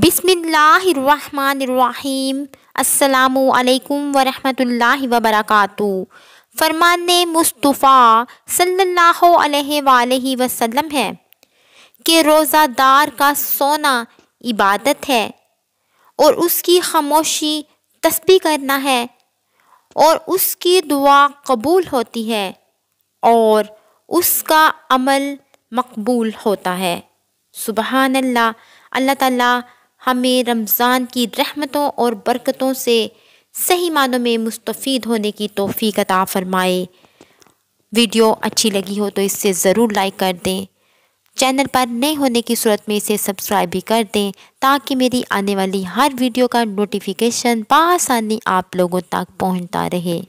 बिसमीम् वरहमतुल्लाहि वबरकातु फरमान मुस्तफ़ा सल्लल्लाहु वसल्लम है कि रोज़ादार का सोना इबादत है और उसकी खामोशी तस्बी करना है और उसकी दुआ कबूल होती है और उसका अमल मकबूल होता है सुबहान अल्लाह अल्लाह ताला हमें रमज़ान की रहमतों और बरकतों से सही मानों में मुस्तफ़ होने की तोफ़ी अता फ़रमाए वीडियो अच्छी लगी हो तो इससे ज़रूर लाइक कर दें चैनल पर नए होने की सूरत में इसे सब्सक्राइब भी कर दें ताकि मेरी आने वाली हर वीडियो का नोटिफिकेशन बसानी आप लोगों तक पहुंचता रहे